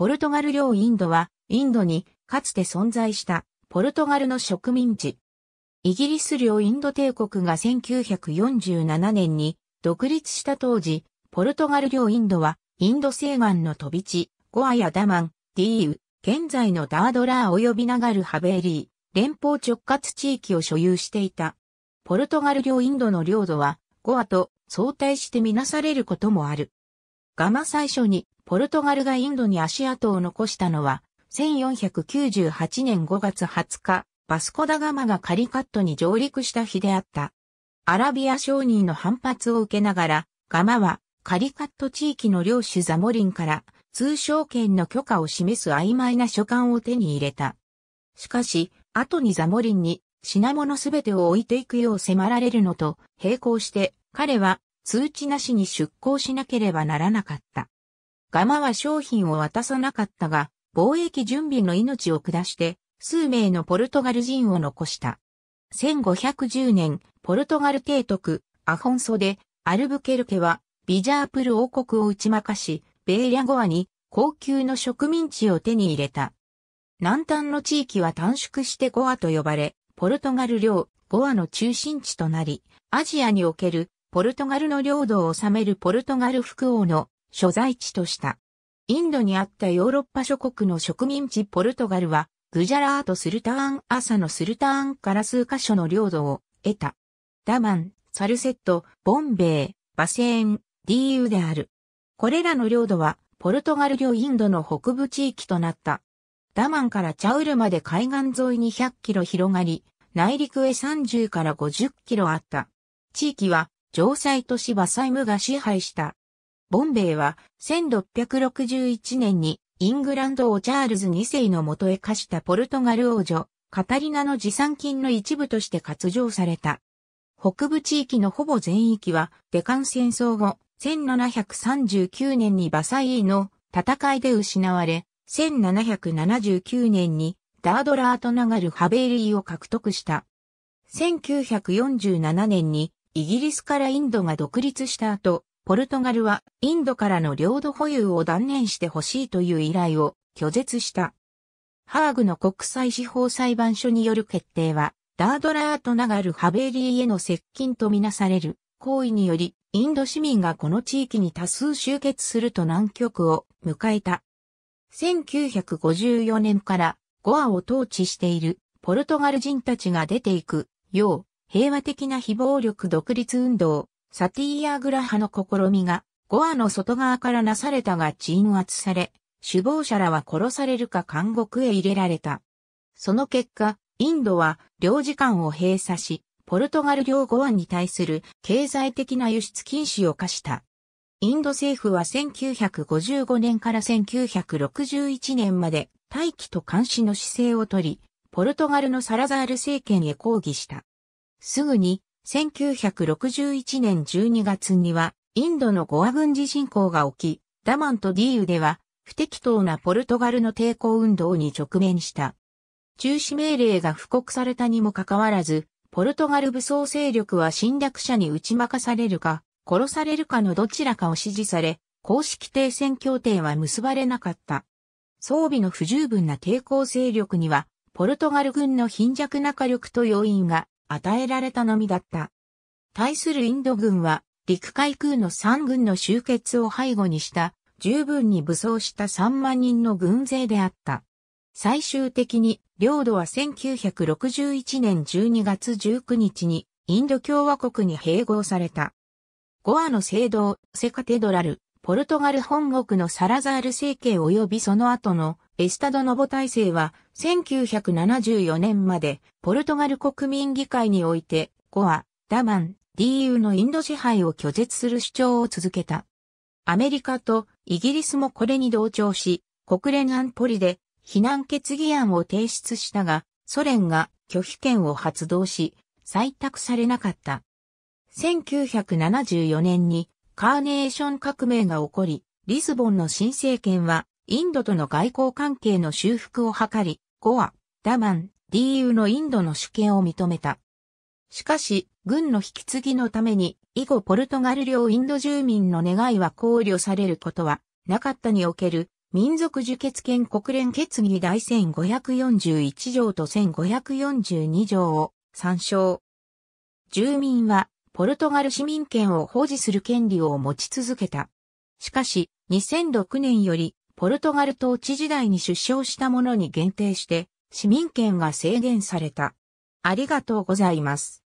ポルトガル領インドは、インドにかつて存在したポルトガルの植民地。イギリス領インド帝国が1947年に独立した当時、ポルトガル領インドは、インド西岸の飛び地、ゴアやダマン、ディーウ、現在のダードラー及び長るハベリー、連邦直轄地域を所有していた。ポルトガル領インドの領土は、ゴアと相対してみなされることもある。ガマ最初にポルトガルがインドに足跡を残したのは、1498年5月20日、バスコダガマがカリカットに上陸した日であった。アラビア商人の反発を受けながら、ガマはカリカット地域の領主ザモリンから通商権の許可を示す曖昧な書簡を手に入れた。しかし、後にザモリンに品物すべてを置いていくよう迫られるのと並行して彼は通知なしに出港しなければならなかった。ガマは商品を渡さなかったが、貿易準備の命を下して、数名のポルトガル人を残した。1510年、ポルトガル提督、アホンソで、アルブケルケは、ビジャープル王国を打ち負かし、ベーリャゴアに高級の植民地を手に入れた。南端の地域は短縮してゴアと呼ばれ、ポルトガル領、ゴアの中心地となり、アジアにおけるポルトガルの領土を治めるポルトガル副王の所在地とした。インドにあったヨーロッパ諸国の植民地ポルトガルは、グジャラート・スルターン・朝のスルターンから数カ所の領土を得た。ダマン、サルセット、ボンベイ、バセーン、ディーユである。これらの領土は、ポルトガル領インドの北部地域となった。ダマンからチャウルまで海岸沿いに100キロ広がり、内陸へ30から50キロあった。地域は、城塞都市バサイムが支配した。ボンベイは1661年にイングランドをチャールズ2世のもとへ課したポルトガル王女、カタリナの持参金の一部として割譲された。北部地域のほぼ全域は、デカン戦争後、1739年にバサイーの戦いで失われ、1779年にダードラーと流るハベイリーを獲得した。1947年にイギリスからインドが独立した後、ポルトガルはインドからの領土保有を断念してほしいという依頼を拒絶した。ハーグの国際司法裁判所による決定は、ダードラートナガル・ハベリーへの接近とみなされる行為により、インド市民がこの地域に多数集結すると南極を迎えた。1954年からゴアを統治しているポルトガル人たちが出ていくよう平和的な非暴力独立運動サティーヤーグラハの試みが、ゴアの外側からなされたが鎮圧され、首謀者らは殺されるか監獄へ入れられた。その結果、インドは領事館を閉鎖し、ポルトガル領ゴアに対する経済的な輸出禁止を課した。インド政府は1955年から1961年まで待機と監視の姿勢をとり、ポルトガルのサラザール政権へ抗議した。すぐに1961年12月には、インドのゴア軍事侵攻が起き、ダマンとディーユでは、不適当なポルトガルの抵抗運動に直面した。中止命令が布告されたにもかかわらず、ポルトガル武装勢力は侵略者に打ち負かされるか、殺されるかのどちらかを支持され、公式停戦協定は結ばれなかった。装備の不十分な抵抗勢力には、ポルトガル軍の貧弱な火力と要因が与えられたのみだった。対するインド軍は、陸海空の3軍の集結を背後にした、十分に武装した3万人の軍勢であった。最終的に、領土は1961年12月19日に、インド共和国に併合された。ゴアの聖堂、セカテドラル、ポルトガル本国のサラザール政権及びその後のエスタドノボ体制は1974年までポルトガル国民議会においてコア、ダマン、DU のインド支配を拒絶する主張を続けた。アメリカとイギリスもこれに同調し、国連安保理で避難決議案を提出したが、ソ連が拒否権を発動し、採択されなかった。1974年にカーネーション革命が起こり、リスボンの新政権は、インドとの外交関係の修復を図り、ゴア、ダマン、DU のインドの主権を認めた。しかし、軍の引き継ぎのために、以後ポルトガル領インド住民の願いは考慮されることは、なかったにおける、民族受決権国連決議第1541条と1542条を参照。住民はポルトガル市民権を保持する権利を持ち続けた。しかし、2006年より、ポルトガル統治時代に出生した者に限定して、市民権が制限された。ありがとうございます。